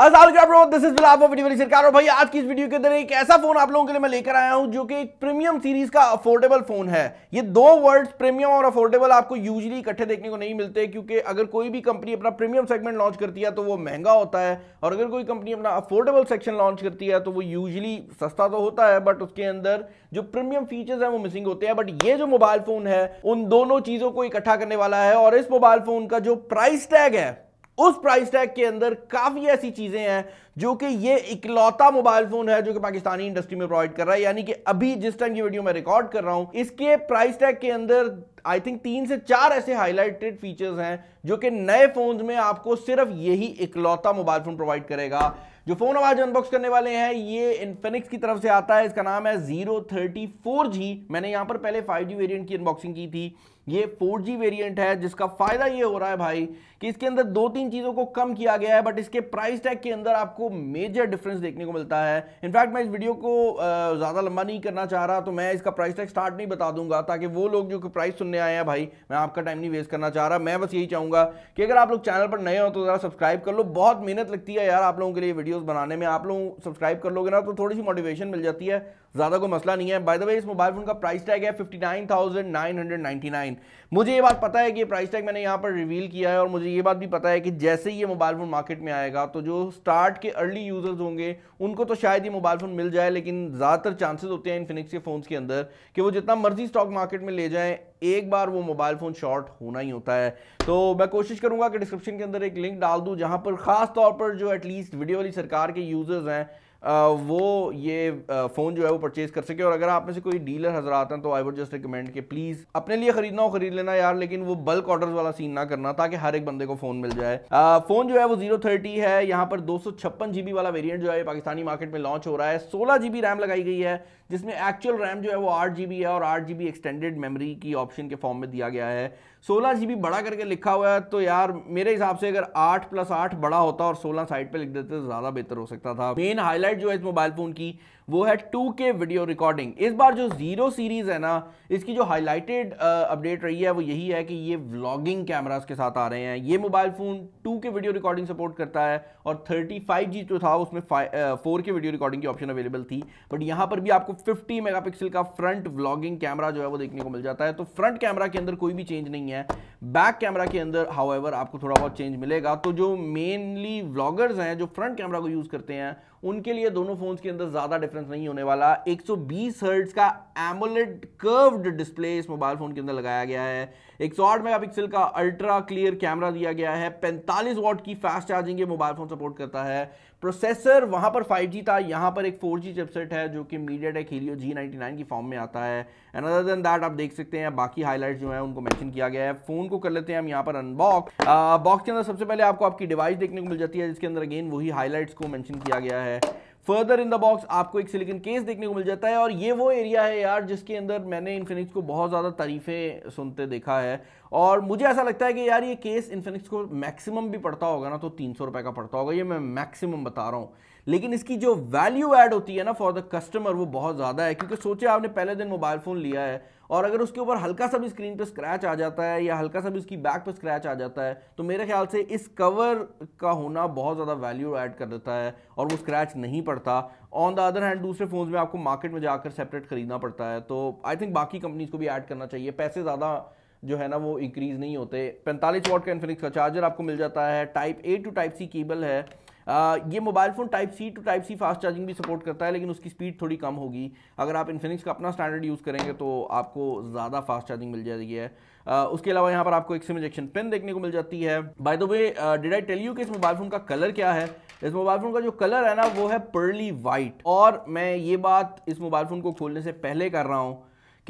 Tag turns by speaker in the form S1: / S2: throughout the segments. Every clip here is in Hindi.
S1: दिस इज सरकार और भाई आज की इस वीडियो के अंदर एक ऐसा फोन आप लोगों के लिए मैं लेकर आया हूं जो कि एक प्रीमियम सीरीज का अफोर्डेबल फोन है ये दो वर्ड्स प्रीमियम और अफोर्डेबल आपको यूजली इकट्ठे देखने को नहीं मिलते क्योंकि अगर कोई भी कंपनी अपना प्रीमियम सेगमेंट लॉन्च करती है तो वो महंगा होता है और अगर कोई कंपनी अपना अफोर्डेबल सेक्शन लॉन्च करती है तो वो यूजली सस्ता तो होता है बट उसके अंदर जो प्रीमियम फीचर्स हैं वो मिसिंग होते हैं बट ये जो मोबाइल फोन है उन दोनों चीजों को इकट्ठा करने वाला है और इस मोबाइल फोन का जो प्राइस टैग है उस प्राइस टैग के अंदर काफ़ी ऐसी चीज़ें हैं जो कि ये इकलौता मोबाइल फ़ोन है जो कि पाकिस्तानी इंडस्ट्री में प्रोवाइड कर रहा है यानी कि अभी जिस टाइम की वीडियो मैं रिकॉर्ड कर रहा हूं इसके प्राइस टैग के अंदर आई थिंक तीन से चार ऐसे हाईलाइटेड फीचर्स हैं जो कि नए फोन में आपको सिर्फ यही इकलौता मोबाइल फ़ोन प्रोवाइड करेगा जो फोन हम आज अनबॉक्स करने वाले हैं ये इन्फेनिक्स की तरफ से आता है इसका नाम है जीरो थर्टी फोर जी मैंने यहाँ पर पहले फाइव जी वेरियंट की अनबॉक्सिंग की थी ये फोर जी वेरियंट है जिसका फायदा ये हो रहा है भाई कि इसके अंदर दो तीन चीज़ों को कम किया गया है बट इसके प्राइस टैग के अंदर आपको मेजर डिफरेंस देखने को मिलता है इनफैक्ट मैं इस वीडियो को ज़्यादा लंबा नहीं करना चाह रहा तो मैं इसका प्राइस टैग स्टार्ट नहीं बता दूंगा ताकि वो लोग जो प्राइस सुनने आए हैं भाई मैं आपका टाइम नहीं वेस्ट करना चाह रहा मैं बस यही चाहूंगा कि अगर आप लोग चैनल पर नए हो तो ज़रा सब्सक्राइब कर लो बहुत मेहनत लगती है यार आप लोगों के लिए वीडियो वीडियोस बनाने में आप लोग सब्सक्राइब कर लोगे ना तो थोड़ी सी मोटिवेशन मिल जाती है ज़्यादा कोई मसला नहीं है बाय द वे इस मोबाइल फ़ोन का प्राइस टैग है 59,999 मुझे ये बात पता है कि प्राइस टैग मैंने यहाँ पर रिवील किया है और मुझे ये बात भी पता है कि जैसे ही ये मोबाइल फ़ोन मार्केट में आएगा तो जो स्टार्ट के अर्ली यूज़र्स होंगे उनको तो शायद ये मोबाइल फ़ोन मिल जाए लेकिन ज़्यादातर चांसेस होते हैं इनफिनिक्स के फोन के अंदर कि वो जितना मर्जी स्टॉक मार्केट में ले जाए एक बार वो मोबाइल फ़ोन शॉर्ट होना ही होता है तो मैं कोशिश करूंगा कि डिस्क्रिप्शन के अंदर एक लिंक डाल दूं जहां पर ख़ास तौर पर जो एटलीस्ट वीडियो वाली सरकार के यूज़र्स हैं वो ये फ़ोन जो है वो परचेज़ कर सके और अगर आप में से कोई डीलर हजरात हैं तो आई वुड जस्ट रिकमेंड कि प्लीज़ अपने लिए ख़रीदना हो ख़रीद लेना यार लेकिन वो बल्क ऑर्डर्स वाला सीन ना करना ताकि हर एक बंदे को फ़ोन मिल जाए फ़ोन जो है वो जीरो थर्टी है यहाँ पर दो सौ छप्पन जी बी वाला वेरियंट जो है पाकिस्तानी मार्केट में लॉन्च हो रहा है सोलह जी बी रैम लगाई गई है जिसमें एक्चुअल रैम जो है वो आठ जी बी है और आठ जी बी एक्सटेंडेड मेमरी की ऑप्शन के फॉर्म में दिया गया है सोलह जी बी बड़ा करके लिखा हुआ है तो यार मेरे हिसाब से अगर आठ प्लस आठ बड़ा होता और सोलह साइड पर लिख देते तो ज़्यादा बेहतर हो सकता था मेन हाईलाइट हाईलाइट जो है इस मोबाइल फ़ोन की वो है टू के वीडियो रिकॉर्डिंग इस बार जो जीरो सीरीज़ है ना इसकी जो हाईलाइटेड अपडेट रही है वो यही है कि ये व्लॉगिंग कैमरास के साथ आ रहे हैं ये mobile phone two K video recording support करता है और थर्टी फाइव जी जो था उसमें फोर के वीडियो रिकॉर्डिंग की ऑप्शन अवेलेबल थी बट यहाँ पर भी आपको फिफ्टी मेगा का फ्रंट व्लॉगिंग कैमरा जो है वो देखने को मिल जाता है तो फ्रंट कैमरा के अंदर कोई भी चेंज नहीं है बैक कैमरा के अंदर हाउ आपको थोड़ा बहुत चेंज मिलेगा तो जो मेनली व्लॉगर्स हैं जो फ्रंट कैमरा को यूज़ करते हैं उनके लिए दोनों फोन्स के अंदर ज़्यादा डिफरेंस नहीं होने वाला 120 हर्ट्ज का एमोलेट कर्व्ड डिस्प्ले इस मोबाइल फ़ोन के अंदर लगाया गया है एक सौ आठ मेगापिक्सल का अल्ट्रा क्लियर कैमरा दिया गया है 45 वॉट की फास्ट चार्जिंग ये मोबाइल फ़ोन सपोर्ट करता है प्रोसेसर वहां पर 5G था यहाँ पर एक 4G चिपसेट है जो कि मीडिया टेक हीलियो जी की फॉर्म में आता है एंड अदर देन दैट आप देख सकते हैं बाकी हाईलाइट जो है उनको मैंशन किया गया है फ़ोन को कर लेते हैं हम यहाँ पर अनबॉक्स बॉक्स uh, के अंदर सबसे पहले आपको आपकी डिवाइस देखने को मिल जाती है जिसके अंदर अगेन वही हाईलाइट्स को मैंशन किया गया है फर्दर इन द बॉक्स आपको एक सिलिकन केस देखने को मिल जाता है और ये वो एरिया है यार जिसके अंदर मैंने इन्फिनिक्स को बहुत ज़्यादा तारीफ़ें सुनते देखा है और मुझे ऐसा लगता है कि यार ये केस इन्फिनिक्स को मैक्सिमम भी पड़ता होगा ना तो तीन सौ रुपये का पड़ता होगा ये मैं मैक्सिमम बता रहा हूँ लेकिन इसकी जो वैल्यू एड होती है ना फॉर द कस्टमर वो बहुत ज़्यादा है क्योंकि सोचे आपने पहले दिन मोबाइल फ़ोन लिया है और अगर उसके ऊपर हल्का सा भी स्क्रीन पे स्क्रैच आ जाता है या हल्का सा भी उसकी बैक पे स्क्रैच आ जाता है तो मेरे ख्याल से इस कवर का होना बहुत ज़्यादा वैल्यू ऐड कर देता है और वो स्क्रैच नहीं पड़ता ऑन द अदर हैंड दूसरे फ़ोन्स में आपको मार्केट में जाकर सेपरेट खरीदना पड़ता है तो आई थिंक बाकी कंपनीज़ को भी ऐड करना चाहिए पैसे ज़्यादा जो है ना वो इंक्रीज़ नहीं होते पैंतालीस वॉट का इन्फिनिक्स का चार्जर आपको मिल जाता है type A to type C cable है ये mobile phone type C to type C fast charging भी सपोर्ट करता है लेकिन उसकी स्पीड थोड़ी कम होगी अगर आप इन्फिनिक्स का अपना स्टैंडर्ड यूज़ करेंगे तो आपको ज़्यादा फास्ट चार्जिंग मिल जाती है Uh, उसके अलावा यहाँ पर आपको एक सिम इंजेक्शन पेन देखने को मिल जाती है by the way did I tell you कि इस मोबाइल फ़ोन का कलर क्या है इस मोबाइल फ़ोन का जो कलर है ना वो है पर्ली वाइट और मैं ये बात इस मोबाइल फ़ोन को खोलने से पहले कर रहा हूँ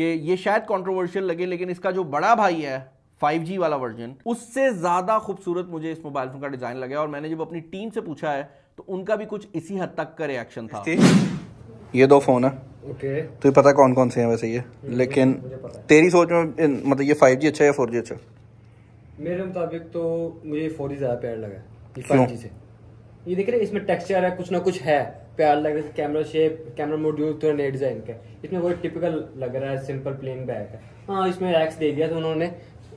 S1: कि ये शायद कंट्रोवर्शियल लगे लेकिन इसका जो बड़ा भाई है 5G वाला वर्जन उससे ज़्यादा खूबसूरत मुझे इस मोबाइल फ़ोन का डिज़ाइन लगा और मैंने जब अपनी टीम से पूछा है तो उनका भी कुछ इसी हद तक का रिएक्शन था ये दो फ़ोन है ओके okay. तो पता कौन कौन से हैं वैसे ये लेकिन तेरी सोच में मतलब ये 5G अच्छा है या 4G अच्छा मेरे मुताबिक तो मुझे 4G ज़्यादा प्यार लगा ये 5G से ये देख रहे हैं इसमें टेक्सचर है कुछ ना कुछ है प्यार लग रहा है कैमरा शेप कैमरा मॉड्यूल थोड़ा नए डिजाइन का इसमें वो टिपिकल लग रहा है सिंपल प्लेन बैग है हाँ इसमें रैक्स दे दिया तो उन्होंने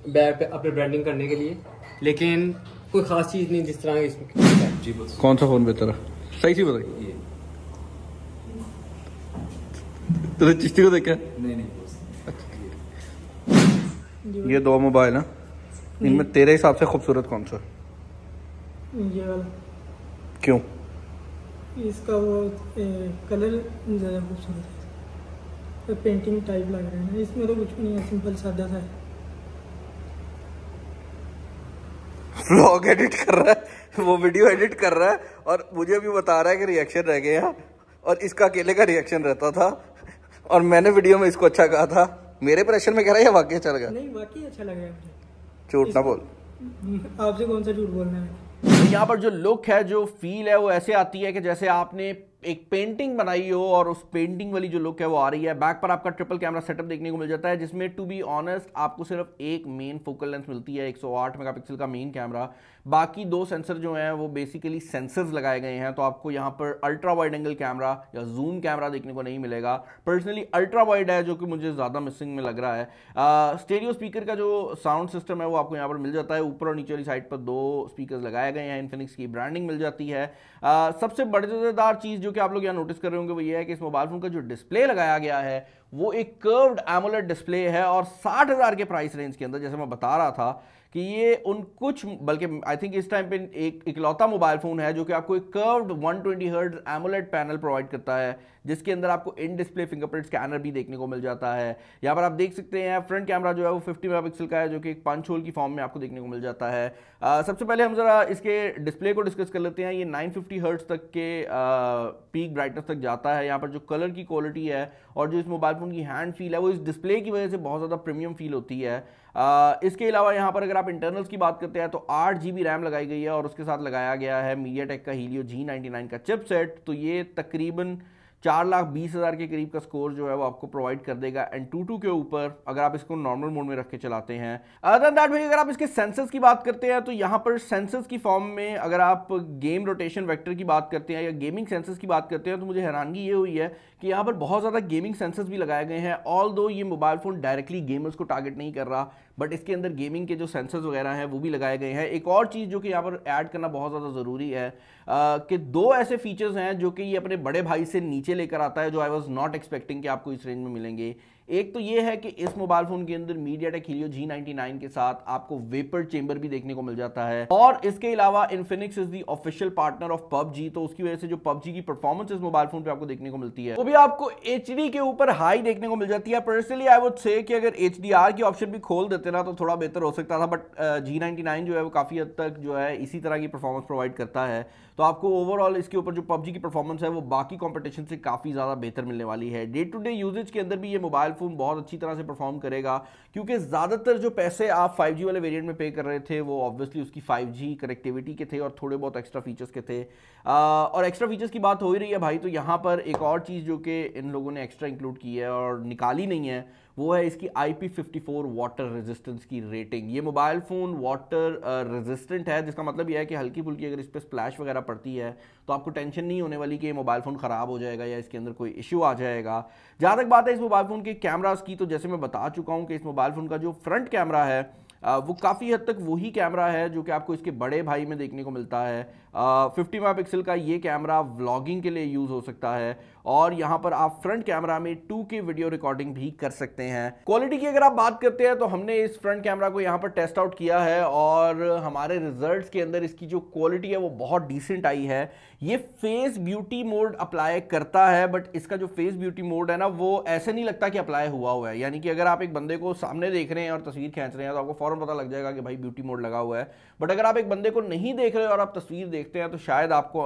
S1: बैग पे अपने ब्रांडिंग करने के लिए लेकिन कोई खास चीज़ नहीं जिस तरह इसमें कौन सा फ़ोन बेहतर है सही चीज़ बताइए तो तो चिश्ती को देखा नहीं नहीं ये दो मोबाइल ना इनमें तेरे हिसाब से खूबसूरत कौन सा ये वाला क्यों इसका वो ए, कलर ज़्यादा खूबसूरत है पेंटिंग टाइप लग रहा है इसमें तो कुछ नहीं है सिंपल सादा सा है व्लॉग एडिट कर रहा है वो वीडियो एडिट कर रहा है और मुझे भी बता रहा है कि रिएक्शन रह गया और इसका अकेले का रिएक्शन रहता था और मैंने वीडियो में इसको अच्छा कहा था मेरे प्रेशर में कह रहा है वाकई अच्छा लगा नहीं वाकई अच्छा लगा झूठ ना बोल आपसे कौन सा झूठ बोलना है यहाँ पर जो लुक है जो फील है वो ऐसे आती है कि जैसे आपने एक पेंटिंग बनाई हो और उस पेंटिंग वाली जो लुक है वो आ रही है बैक पर आपका ट्रिपल कैमरा सेटअप देखने को मिल जाता है जिसमें टू बी ऑनेस्ट आपको सिर्फ एक मेन फोकल लेंथ मिलती है 108 मेगापिक्सल का मेन कैमरा बाकी दो सेंसर जो हैं वो बेसिकली सेंसर्स लगाए गए हैं तो आपको यहाँ पर अल्ट्रा वाइड एंगल कैमरा या जूम कैमरा देखने को नहीं मिलेगा पर्सनली अल्ट्रा वाइड है जो कि मुझे ज़्यादा मिसिंग में लग रहा है स्टेडियो स्पीकर का जो साउंड सिस्टम है वो आपको यहाँ पर मिल जाता है ऊपर और नीचे वाली साइड पर दो स्पीकर लगाए गए हैं इन्फिनिक्स की ब्रांडिंग मिल जाती है uh, सबसे बड़े चीज़ जो जो कि आप लोग यहाँ नोटिस कर रहे होंगे वो ये है कि इस मोबाइल फ़ोन का जो डिस्प्ले लगाया गया है वो एक कर्व्ड एमोलेट डिस्प्ले है और साठ हज़ार के प्राइस रेंज के अंदर जैसे मैं बता रहा था कि ये उन कुछ बल्कि आई थिंक इस टाइम पे एक इकलौता मोबाइल फ़ोन है जो कि आपको एक curved 120 twenty hertz AMOLED panel provide करता है जिसके अंदर आपको इन डिस्प्ले फिंगरप्रिंट स्कैनर भी देखने को मिल जाता है यहाँ पर आप देख सकते हैं फ्रंट कैमरा जो है वो 50 मेगापिक्सल का है जो कि एक पंच होल की फॉर्म में आपको देखने को मिल जाता है आ, सबसे पहले हम ज़रा इसके डिस्प्ले को डिस्कस कर लेते हैं ये नाइन फिफ्टी तक के आ, पीक ब्राइटनेस तक जाता है यहाँ पर जो कलर की क्वालिटी है और जो इस मोबाइल आप उनकी हैंड फील है वो इस डिस्प्ले की वजह से बहुत ज़्यादा प्रीमियम फील होती है आ, इसके अलावा यहाँ पर अगर आप इंटरनल्स की बात करते हैं तो आठ जी बी रैम लगाई गई है और उसके साथ लगाया गया है मीडिया टेक का हीलियो जी नाइन्टी नाइन का चिपसेट तो ये तकरीबन चार लाख बीस हज़ार के करीब का स्कोर जो है वो आपको प्रोवाइड कर देगा एंड टू टू के ऊपर अगर आप इसको नॉर्मल मोड में रख के चलाते हैं अदर दैट भाई अगर आप इसके सेंसर्स की बात करते हैं तो यहाँ पर सेंसर्स की फॉर्म में अगर आप गेम रोटेशन वैक्टर की बात करते हैं या गेमिंग सेंसर्स की बात करते हैं तो मुझे हैरानगी ये हुई है कि यहाँ पर बहुत ज़्यादा गेमिंग सेंसर्स भी लगाए गए हैं ऑल दो ये मोबाइल फ़ोन डायरेक्टली गेमर्स को टारगेट नहीं कर रहा बट इसके अंदर गेमिंग के जो सेंसर्स वगैरह हैं वो भी लगाए गए हैं एक और चीज़ जो कि यहाँ पर ऐड करना बहुत ज़्यादा ज़रूरी है आ, कि दो ऐसे फीचर्स हैं जो कि ये अपने बड़े भाई से नीचे लेकर आता है जो आई वॉज नॉट एक्सपेक्टिंग कि आपको इस रेंज में मिलेंगे एक तो ये है कि इस मोबाइल फोन के अंदर मीडिया टेक हीलियो जी के साथ आपको वेपर चेंबर भी देखने को मिल जाता है और इसके अलावा Infinix is the official partner of PUBG तो उसकी वजह से जो PUBG की परफॉर्मेंस इस मोबाइल फोन पे आपको देखने को मिलती है वो भी आपको एच के ऊपर हाई देखने को मिल जाती है पर्सनली आई वुड से कि अगर एच की ऑप्शन भी खोल देते ना तो थोड़ा बेहतर हो सकता था बट जी जो है वो काफी हद तक जो है इसी तरह की परफॉर्मेंस प्रोवाइड करता है तो आपको ओवरऑल इसके ऊपर जो पबजी की परफॉर्मेंस है वो बाकी कॉम्पिटिशन से काफी ज्यादा बेहतर मिलने वाली है डे टू डे यूजेज के अंदर भी ये मोबाइल प्लेटफॉर्म बहुत अच्छी तरह से परफॉर्म करेगा क्योंकि ज़्यादातर जो पैसे आप 5G वाले वेरिएंट में पे कर रहे थे वो ऑब्वियसली उसकी 5G कनेक्टिविटी के थे और थोड़े बहुत एक्स्ट्रा फीचर्स के थे आ, और एक्स्ट्रा फीचर्स की बात हो ही रही है भाई तो यहाँ पर एक और चीज़ जो कि इन लोगों ने एक्स्ट्रा इंक्लूड की है और निकाली नहीं है वो है इसकी I P fifty four water resistance की रेटिंग ये मोबाइल फ़ोन वाटर रेजिस्टेंट है जिसका मतलब यह है कि हल्की फुल्की अगर इस पर स्प्लैश वगैरह पड़ती है तो आपको टेंशन नहीं होने वाली कि ये मोबाइल फ़ोन ख़राब हो जाएगा या इसके अंदर कोई इशू आ जाएगा जहाँ तक बात है इस मोबाइल फ़ोन के कैमराज की तो जैसे मैं बता चुका हूँ कि इस मोबाइल फ़ोन का जो फ्रंट कैमरा है uh, वो काफ़ी हद तक वही कैमरा है जो कि आपको इसके बड़े भाई में देखने को मिलता है फिफ्टी मेगा मेगापिक्सल का ये कैमरा व्लॉगिंग के लिए यूज़ हो सकता है और यहाँ पर आप फ्रंट कैमरा में टू वीडियो रिकॉर्डिंग भी कर सकते हैं क्वालिटी की अगर आप बात करते हैं तो हमने इस फ्रंट कैमरा को यहाँ पर टेस्ट आउट किया है और हमारे रिजल्ट्स के अंदर इसकी जो क्वालिटी है वो बहुत डिसेंट आई है ये फेस ब्यूटी मोड अप्लाई करता है बट इसका जो फेस ब्यूटी मोड है ना वो ऐसे नहीं लगता कि अप्लाई हुआ हुआ है यानी कि अगर आप एक बंदे को सामने देख रहे हैं और तस्वीर खींच रहे हैं तो आपको फ़ौरन पता लग जाएगा कि भाई ब्यूटी मोड लगा हुआ है बट अगर आप एक बंदे को नहीं देख रहे और आप तस्वीर देख देखते हैं तो शायद आपको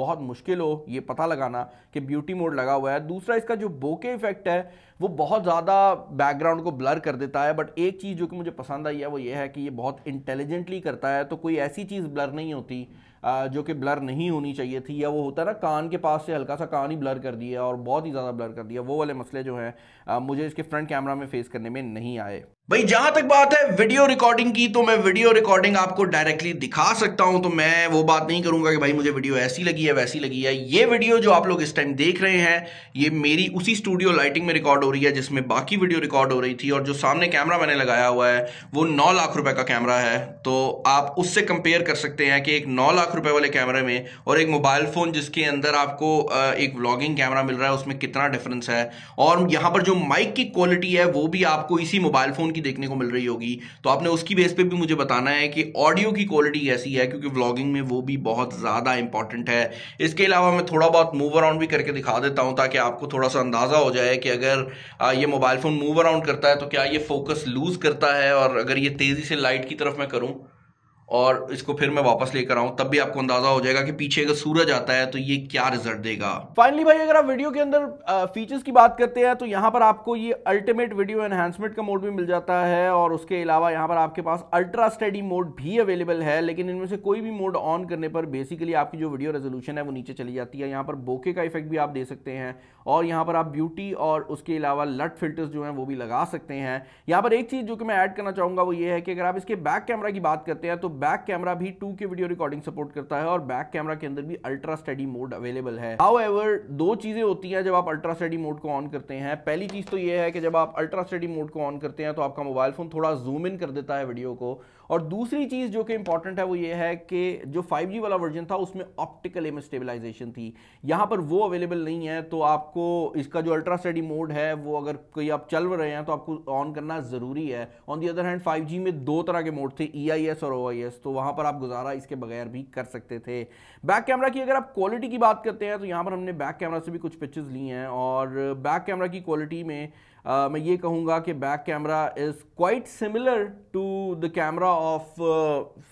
S1: बहुत मुश्किल हो ये पता लगाना कि ब्यूटी मोड लगा हुआ है दूसरा इसका जो बोके इफेक्ट है वो बहुत ज़्यादा बैकग्राउंड को ब्लर कर देता है बट एक चीज़ जो कि मुझे पसंद आई है वो ये है कि ये बहुत इंटेलिजेंटली करता है तो कोई ऐसी चीज़ ब्लर नहीं होती जो कि ब्लर नहीं होनी चाहिए थी या वो होता है ना कान के पास से हल्का सा कान ही ब्लर कर दिया और बहुत ही ज़्यादा ब्लर कर दिया वो वाले मसले जो हैं मुझे इसके फ्रंट कैमरा में फेस करने में नहीं आए भाई जहां तक बात है वीडियो रिकॉर्डिंग की तो मैं वीडियो रिकॉर्डिंग आपको डायरेक्टली दिखा सकता हूं तो मैं वो बात नहीं करूंगा कि भाई मुझे वीडियो ऐसी लगी है वैसी लगी है ये वीडियो जो आप लोग इस टाइम देख रहे हैं ये मेरी उसी स्टूडियो लाइटिंग में रिकॉर्ड हो रही है जिसमें बाकी वीडियो रिकॉर्ड हो रही थी और जो सामने कैमरा मैंने लगाया हुआ है वो नौ लाख रुपए का कैमरा है तो आप उससे कंपेयर कर सकते हैं कि एक नौ लाख रुपए वाले कैमरे में और एक मोबाइल फोन जिसके अंदर आपको एक व्लॉगिंग कैमरा मिल रहा है उसमें कितना डिफरेंस है और यहां पर जो माइक की क्वालिटी है वो भी आपको इसी मोबाइल फोन की देखने को मिल रही होगी तो आपने उसकी बेस पे भी मुझे बताना है कि ऑडियो की क्वालिटी कैसी है क्योंकि व्लॉगिंग में वो भी बहुत ज़्यादा इंपॉर्टेंट है इसके अलावा मैं थोड़ा बहुत मूव अराउंड भी करके दिखा देता हूँ ताकि आपको थोड़ा सा अंदाज़ा हो जाए कि अगर ये मोबाइल फ़ोन मूव अराउंड करता है तो क्या ये फोकस लूज़ करता है और अगर ये तेज़ी से लाइट की तरफ मैं करूँ और इसको फिर मैं वापस लेकर आऊं तब भी आपको अंदाजा हो जाएगा कि पीछे अगर सूरज आता है तो ये क्या रिजल्ट देगा फाइनली भाई अगर आप वीडियो के अंदर फीचर्स की बात करते हैं तो यहाँ पर आपको ये अल्टीमेट वीडियो एनहांसमेंट का मोड भी मिल जाता है और उसके अलावा यहाँ पर आपके पास अल्ट्रा स्टडी मोड भी अवेलेबल है लेकिन इनमें से कोई भी मोड ऑन करने पर बेसिकली आपकी जो वीडियो रेजोल्यूशन है वो नीचे चली जाती है यहाँ पर बोके का इफेक्ट भी आप दे सकते हैं और यहाँ पर आप ब्यूटी और उसके अलावा लट फिल्टर्स जो है वो भी लगा सकते हैं यहाँ पर एक चीज़ जो कि मैं ऐड करना चाहूंगा वो ये है कि अगर आप इसके बैक कैमरा की बात करते हैं तो बैक कैमरा भी two K video recording support करता है और बैक कैमरा के अंदर भी अल्ट्रा स्टडी मोड अवेलेबल है हाउ दो चीजें होती हैं जब आप अल्ट्रा स्टडी मोड को ऑन करते हैं पहली चीज तो यह है कि जब आप अल्ट्रा स्टडी मोड को ऑन करते हैं तो आपका मोबाइल फोन थोड़ा जूम इन कर देता है वीडियो को और दूसरी चीज़ जो कि इंपॉर्टेंट है वो ये है कि जो 5G वाला वर्जन था उसमें ऑप्टिकल एम स्टेबलाइजेशन थी यहाँ पर वो अवेलेबल नहीं है तो आपको इसका जो अल्ट्रा स्टडी मोड है वो अगर कोई आप चल रहे हैं तो आपको ऑन करना ज़रूरी है on the other hand five में दो तरह के मोड थे ई e और ओ तो वहाँ पर आप गुजारा इसके बगैर भी कर सकते थे बैक कैमरा की अगर आप क्वालिटी की बात करते हैं तो यहाँ पर हमने बैक कैमरा से भी कुछ पिक्चर्स ली हैं और बैक कैमरा की क्वालिटी में uh, मैं ये कहूँगा कि back camera is quite similar to the camera of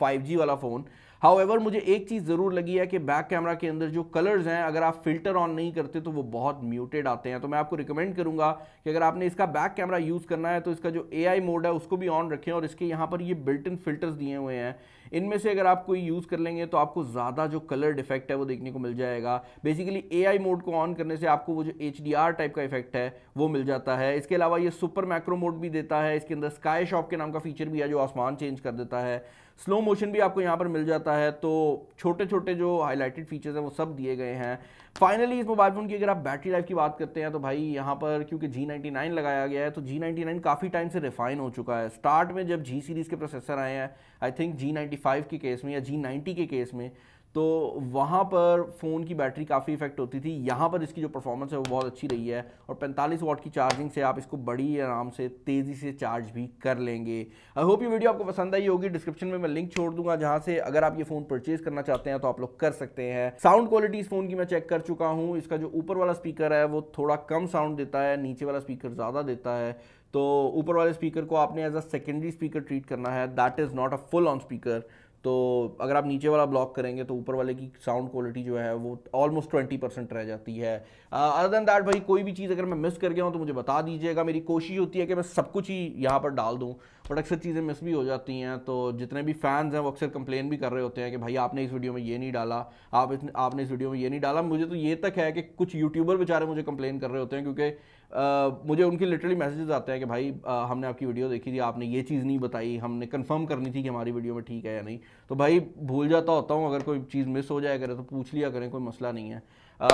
S1: 5G वाला फ़ोन हाउएवर मुझे एक चीज़ ज़रूर लगी है कि बैक कैमरा के अंदर जो कलर्स हैं अगर आप फिल्टर ऑन नहीं करते तो वो बहुत म्यूटेड आते हैं तो मैं आपको रिकमेंड करूंगा कि अगर आपने इसका बैक कैमरा यूज़ करना है तो इसका जो ए मोड है उसको भी ऑन रखें और इसके यहाँ पर ये बिल्ट इन फिल्टर्स दिए हुए हैं इनमें से अगर आप कोई यूज़ कर लेंगे तो आपको ज़्यादा जो कलर डिफेक्ट है वो देखने को मिल जाएगा बेसिकली ए मोड को ऑन करने से आपको वो जो एच टाइप का इफेक्ट है वो मिल जाता है इसके अलावा ये सुपर मैक्रो मोड भी देता है इसके अंदर स्काई शॉप के नाम का फीचर भी है जो आसमान चेंज कर देता है स्लो मोशन भी आपको यहाँ पर मिल जाता है तो छोटे छोटे जो हाईलाइटेड फीचर्स हैं वो सब दिए गए हैं फाइनली इस मोबाइल फ़ोन की अगर आप बैटरी लाइफ की बात करते हैं तो भाई यहाँ पर क्योंकि जी नाइन्टी नाइन लगाया गया है तो जी नाइन्टी नाइन काफ़ी टाइम से रिफाइन हो चुका है स्टार्ट में जब जी सीरीज़ के प्रोसेसर आए हैं I think G ninety five के केस में या जी नाइन्टी के केस में तो वहाँ पर फ़ोन की बैटरी काफ़ी इफेक्ट होती थी यहाँ पर इसकी जो परफॉर्मेंस है वो बहुत अच्छी रही है और 45 वॉट की चार्जिंग से आप इसको बड़ी आराम से तेज़ी से चार्ज भी कर लेंगे आई होप ये वीडियो आपको पसंद आई होगी डिस्क्रिप्शन में मैं लिंक छोड़ दूंगा जहाँ से अगर आप ये फ़ोन परचेज करना चाहते हैं तो आप लोग कर सकते हैं साउंड क्वालिटी इस फ़ोन की मैं चेक कर चुका हूँ इसका जो ऊपर वाला स्पीकर है वो थोड़ा कम साउंड देता है नीचे वाला स्पीकर ज़्यादा देता है तो ऊपर वाले स्पीकर को आपने as a secondary speaker treat करना है that is not a full on speaker तो अगर आप नीचे वाला ब्लॉक करेंगे तो ऊपर वाले की साउंड क्वालिटी जो है वो ऑलमोस्ट ट्वेंटी परसेंट रह जाती है अदर देन दैट भाई कोई भी चीज़ अगर मैं मिस कर गया हूँ तो मुझे बता दीजिएगा मेरी कोशिश होती है कि मैं सब कुछ ही यहाँ पर डाल दूँ बट अक्सर चीज़ें मिस भी हो जाती हैं तो जितने भी फैंस हैं वो अक्सर कंप्लेन भी कर रहे होते हैं कि भाई आपने इस वीडियो में ये नहीं डाला आप इस आपने इस वीडियो में ये नहीं डाला मुझे तो ये तक है कि कुछ यूट्यूबर बेचारे मुझे कंप्लेन कर रहे होते हैं क्योंकि आ, मुझे उनके लिटरली मैसेजेस आते हैं कि भाई आ, हमने आपकी वीडियो देखी थी आपने ये चीज़ नहीं बताई हमने कन्फर्म करनी थी कि हमारी वीडियो में ठीक है या नहीं तो भाई भूल जाता होता हूँ अगर कोई चीज़ मिस हो जाए करें तो पूछ लिया करें कोई मसला नहीं है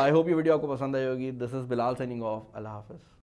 S1: आई होप ये वीडियो आपको पसंद आई होगी this is Bilal signing off अल्लाह हाफिज़